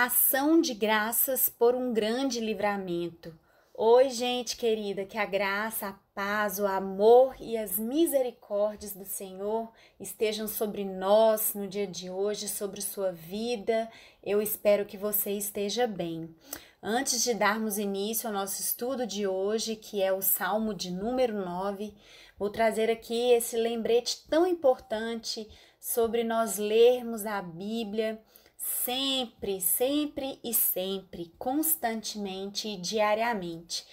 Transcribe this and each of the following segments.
Ação de graças por um grande livramento. Oi, gente querida, que a graça, a paz, o amor e as misericórdias do Senhor estejam sobre nós no dia de hoje, sobre sua vida. Eu espero que você esteja bem. Antes de darmos início ao nosso estudo de hoje, que é o Salmo de número 9, vou trazer aqui esse lembrete tão importante sobre nós lermos a Bíblia sempre, sempre e sempre, constantemente e diariamente.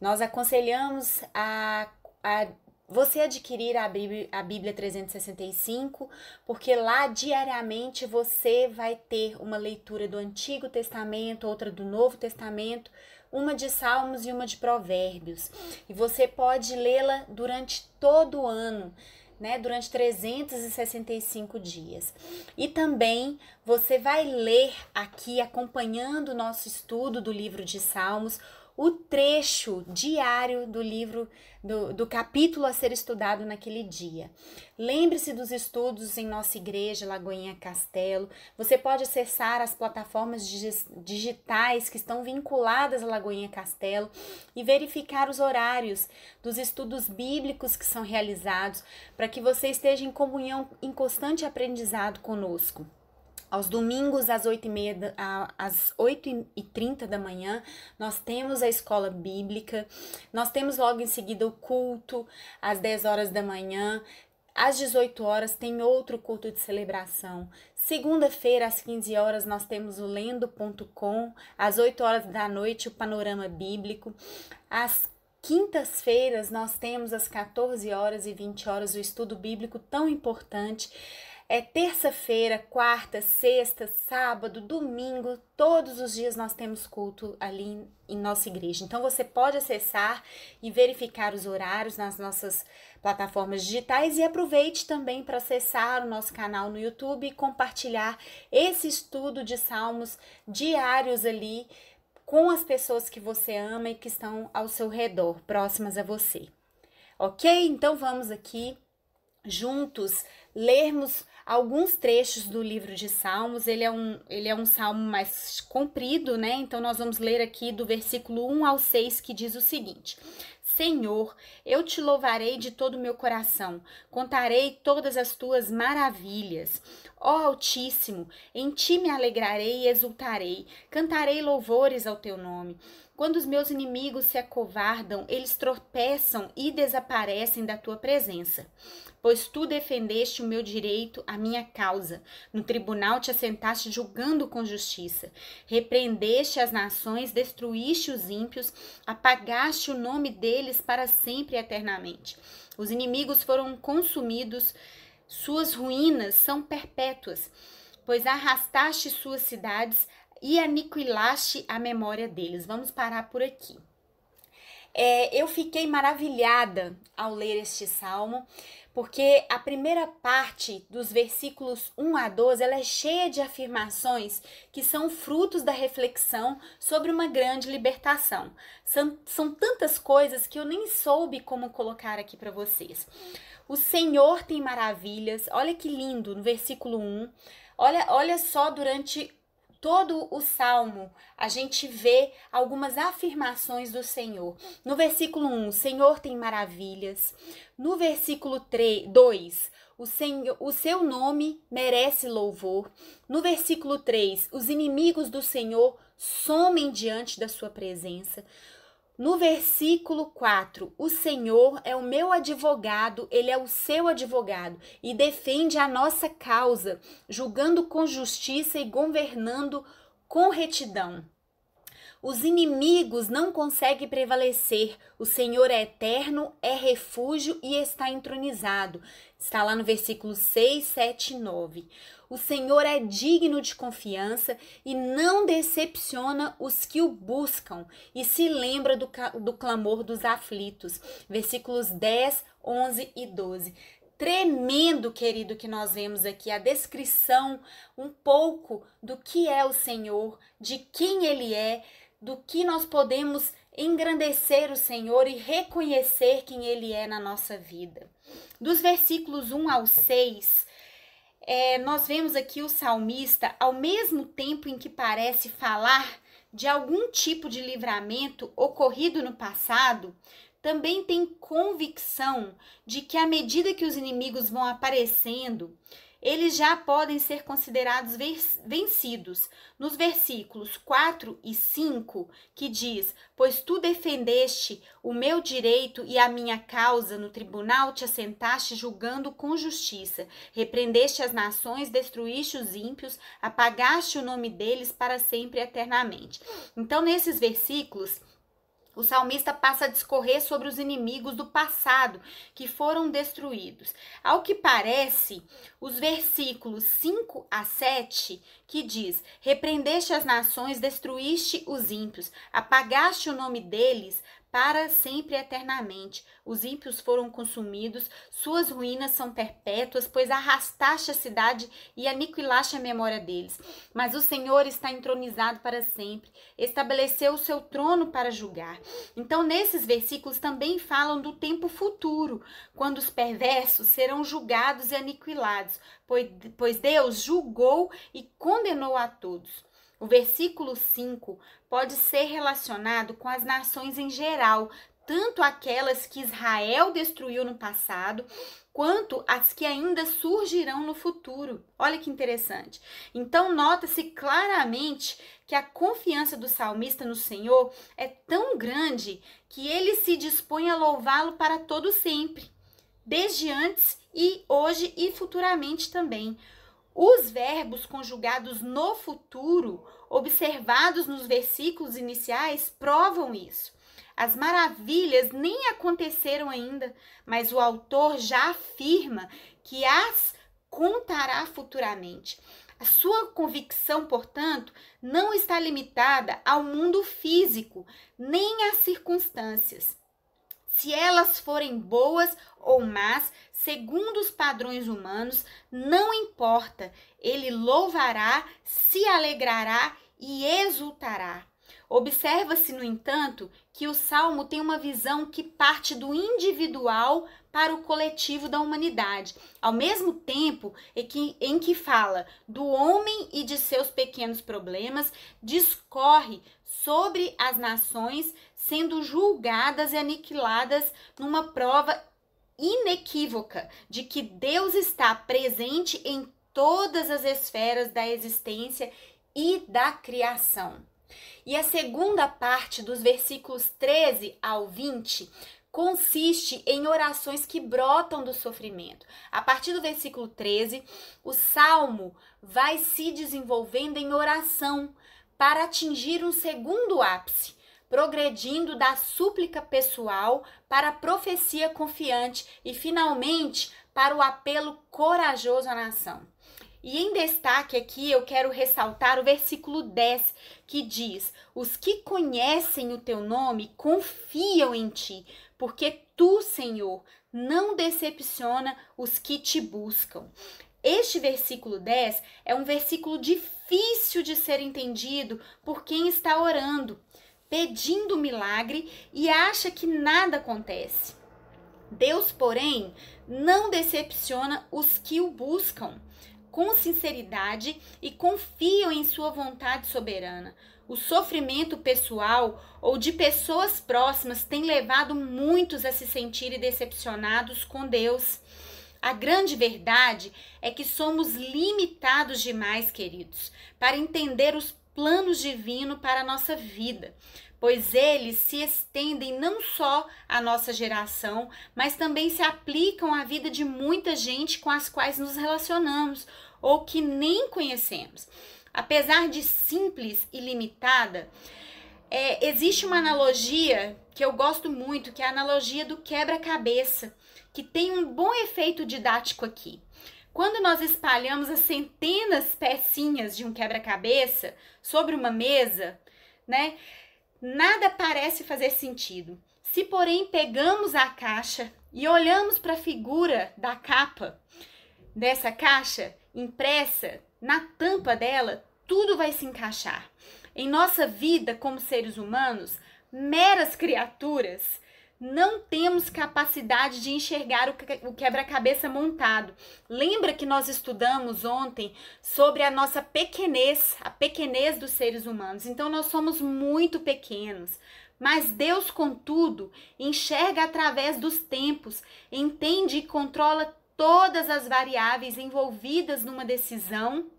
Nós aconselhamos a, a você adquirir a Bíblia, a Bíblia 365, porque lá diariamente você vai ter uma leitura do Antigo Testamento, outra do Novo Testamento, uma de Salmos e uma de Provérbios. E você pode lê-la durante todo o ano né, durante 365 dias. E também você vai ler aqui, acompanhando o nosso estudo do livro de Salmos, o trecho diário do livro, do, do capítulo a ser estudado naquele dia. Lembre-se dos estudos em nossa igreja, Lagoinha Castelo. Você pode acessar as plataformas digitais que estão vinculadas à Lagoinha Castelo e verificar os horários dos estudos bíblicos que são realizados para que você esteja em comunhão, em constante aprendizado conosco. Aos domingos, às 8h30 às 8h30 da manhã, nós temos a escola bíblica, nós temos logo em seguida o culto, às 10 horas da manhã, às 18 horas tem outro culto de celebração. Segunda-feira, às 15 horas, nós temos o lendo.com. Às 8 horas da noite, o panorama bíblico. Às quintas-feiras, nós temos às 14 horas e 20 horas o estudo bíblico tão importante. É terça-feira, quarta, sexta, sábado, domingo, todos os dias nós temos culto ali em nossa igreja. Então você pode acessar e verificar os horários nas nossas plataformas digitais e aproveite também para acessar o nosso canal no YouTube e compartilhar esse estudo de salmos diários ali com as pessoas que você ama e que estão ao seu redor, próximas a você. Ok? Então vamos aqui juntos lermos alguns trechos do livro de Salmos. Ele é um, ele é um salmo mais comprido, né? Então nós vamos ler aqui do versículo 1 ao 6 que diz o seguinte: Senhor, eu te louvarei de todo o meu coração, contarei todas as tuas maravilhas. Ó oh, Altíssimo, em ti me alegrarei e exultarei, cantarei louvores ao teu nome. Quando os meus inimigos se acovardam, eles tropeçam e desaparecem da tua presença. Pois tu defendeste o meu direito, a minha causa. No tribunal te assentaste julgando com justiça. Repreendeste as nações, destruíste os ímpios, apagaste o nome deles para sempre e eternamente. Os inimigos foram consumidos suas ruínas são perpétuas, pois arrastaste suas cidades e aniquilaste a memória deles. Vamos parar por aqui. É, eu fiquei maravilhada ao ler este salmo porque a primeira parte dos versículos 1 a 12 ela é cheia de afirmações que são frutos da reflexão sobre uma grande libertação. São, são tantas coisas que eu nem soube como colocar aqui para vocês. O Senhor tem maravilhas, olha que lindo, no versículo 1. Olha, olha só durante todo o salmo, a gente vê algumas afirmações do Senhor. No versículo 1, o Senhor tem maravilhas. No versículo 3, 2, o, senhor, o seu nome merece louvor. No versículo 3, os inimigos do Senhor somem diante da sua presença. No versículo 4, o Senhor é o meu advogado, ele é o seu advogado e defende a nossa causa, julgando com justiça e governando com retidão. Os inimigos não conseguem prevalecer. O Senhor é eterno, é refúgio e está entronizado. Está lá no versículo 6, 7 e 9. O Senhor é digno de confiança e não decepciona os que o buscam e se lembra do, do clamor dos aflitos. Versículos 10, 11 e 12 tremendo, querido, que nós vemos aqui a descrição um pouco do que é o Senhor, de quem ele é, do que nós podemos engrandecer o Senhor e reconhecer quem Ele é na nossa vida. Dos versículos 1 ao 6, é, nós vemos aqui o salmista, ao mesmo tempo em que parece falar de algum tipo de livramento ocorrido no passado, também tem convicção de que à medida que os inimigos vão aparecendo, eles já podem ser considerados vencidos. Nos versículos 4 e 5, que diz: Pois tu defendeste o meu direito e a minha causa no tribunal te assentaste julgando com justiça, repreendeste as nações, destruíste os ímpios, apagaste o nome deles para sempre eternamente. Então, nesses versículos, o salmista passa a discorrer sobre os inimigos do passado que foram destruídos. Ao que parece, os versículos 5 a 7, que diz: Repreendeste as nações, destruíste os ímpios, apagaste o nome deles para sempre e eternamente. Os ímpios foram consumidos, suas ruínas são perpétuas, pois arrastaste a cidade e aniquilaste a memória deles. Mas o Senhor está entronizado para sempre, estabeleceu o seu trono para julgar. Então, nesses versículos também falam do tempo futuro, quando os perversos serão julgados e aniquilados, pois Deus julgou e condenou a todos. O versículo 5 pode ser relacionado com as nações em geral, tanto aquelas que Israel destruiu no passado, quanto as que ainda surgirão no futuro. Olha que interessante. Então, nota-se claramente que a confiança do salmista no Senhor é tão grande que ele se dispõe a louvá-lo para todo sempre, desde antes e hoje e futuramente também. Os verbos conjugados no futuro, observados nos versículos iniciais, provam isso. As maravilhas nem aconteceram ainda, mas o autor já afirma que as contará futuramente. A sua convicção, portanto, não está limitada ao mundo físico, nem às circunstâncias se elas forem boas ou más, segundo os padrões humanos, não importa, ele louvará, se alegrará e exultará. Observa-se, no entanto, que o salmo tem uma visão que parte do individual para o coletivo da humanidade, ao mesmo tempo é em que, fala do homem e de seus pequenos problemas, discorre sobre as nações, sendo julgadas e aniquiladas numa prova inequívoca de que Deus está presente em todas as esferas da existência e da criação. E a segunda parte dos versículos 13 ao 20 consiste em orações que brotam do sofrimento. A partir do versículo 13, o salmo vai se desenvolvendo em oração para atingir um segundo ápice, progredindo da súplica pessoal para a profecia confiante e, finalmente, para o apelo corajoso à nação. E em destaque aqui eu quero ressaltar o versículo 10 que diz: Os que conhecem o teu nome confiam em ti, porque tu, Senhor, não decepciona os que te buscam. Este versículo 10 é um versículo difícil de ser entendido por quem está orando pedindo milagre e acha que nada acontece. Deus, porém, não decepciona os que o buscam com sinceridade e confiam em sua vontade soberana. O sofrimento pessoal ou de pessoas próximas tem levado muitos a se sentirem decepcionados com Deus. A grande verdade é que somos limitados demais, queridos, para entender os planos divinos para a nossa vida, pois eles se estendem não só à nossa geração, mas também se aplicam à vida de muita gente com as quais nos relacionamos ou que nem conhecemos. Apesar de simples e limitada, é, existe uma analogia que eu gosto muito, que é a analogia do quebra-cabeça, que tem um bom efeito didático aqui. Quando nós espalhamos as centenas pecinhas de um quebra-cabeça sobre uma mesa, né? Nada parece fazer sentido. Se, porém, pegamos a caixa e olhamos para a figura da capa dessa caixa impressa na tampa dela, tudo vai se encaixar. Em nossa vida como seres humanos, meras criaturas, não temos capacidade de enxergar o quebra-cabeça montado. Lembra que nós estudamos ontem sobre a nossa pequenez, a pequenez dos seres humanos. Então nós somos muito pequenos. Mas Deus, contudo, enxerga através dos tempos, entende e controla todas as variáveis envolvidas numa decisão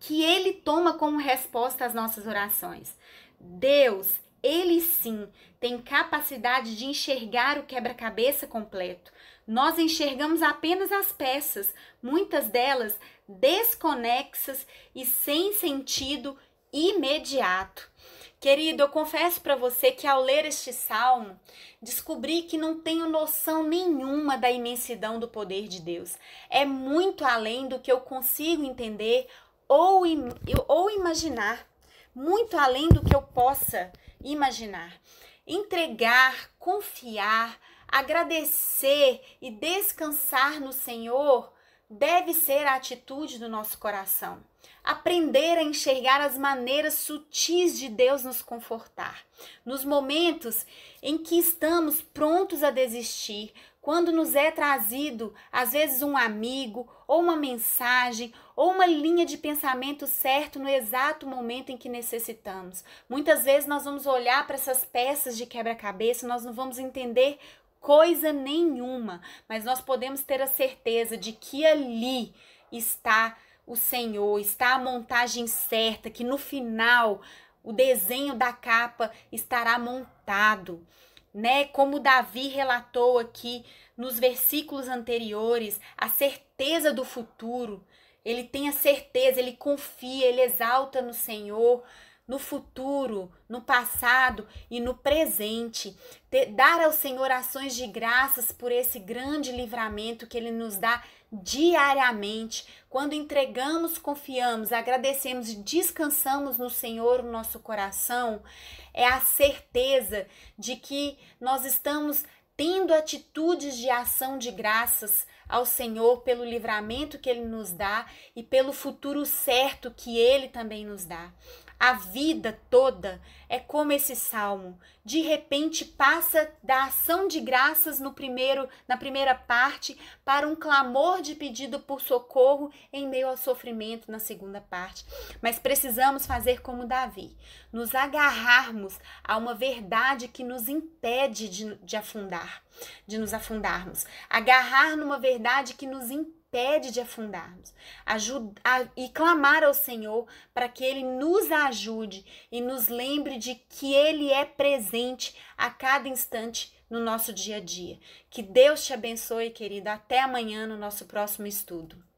que ele toma como resposta às nossas orações. Deus ele sim tem capacidade de enxergar o quebra-cabeça completo. Nós enxergamos apenas as peças, muitas delas desconexas e sem sentido imediato. Querido, eu confesso para você que ao ler este salmo, descobri que não tenho noção nenhuma da imensidão do poder de Deus. É muito além do que eu consigo entender ou, im ou imaginar, muito além do que eu possa imaginar. Entregar, confiar, agradecer e descansar no Senhor deve ser a atitude do nosso coração. Aprender a enxergar as maneiras sutis de Deus nos confortar. Nos momentos em que estamos prontos a desistir, quando nos é trazido, às vezes, um amigo, ou uma mensagem, ou uma linha de pensamento certo no exato momento em que necessitamos. Muitas vezes nós vamos olhar para essas peças de quebra-cabeça, nós não vamos entender coisa nenhuma, mas nós podemos ter a certeza de que ali está o Senhor, está a montagem certa, que no final o desenho da capa estará montado né? Como Davi relatou aqui nos versículos anteriores, a certeza do futuro. Ele tem a certeza, ele confia, ele exalta no Senhor no futuro, no passado e no presente. Ter, dar ao Senhor ações de graças por esse grande livramento que Ele nos dá diariamente. Quando entregamos, confiamos, agradecemos e descansamos no Senhor o nosso coração, é a certeza de que nós estamos tendo atitudes de ação de graças ao Senhor pelo livramento que Ele nos dá e pelo futuro certo que Ele também nos dá. A vida toda é como esse salmo. De repente passa da ação de graças no primeiro, na primeira parte para um clamor de pedido por socorro em meio ao sofrimento na segunda parte. Mas precisamos fazer como Davi, nos agarrarmos a uma verdade que nos impede de, de afundar, de nos afundarmos, agarrar numa verdade que nos impede impede de afundarmos. Ajudar e clamar ao Senhor para que Ele nos ajude e nos lembre de que Ele é presente a cada instante no nosso dia a dia. Que Deus te abençoe, querida. Até amanhã no nosso próximo estudo.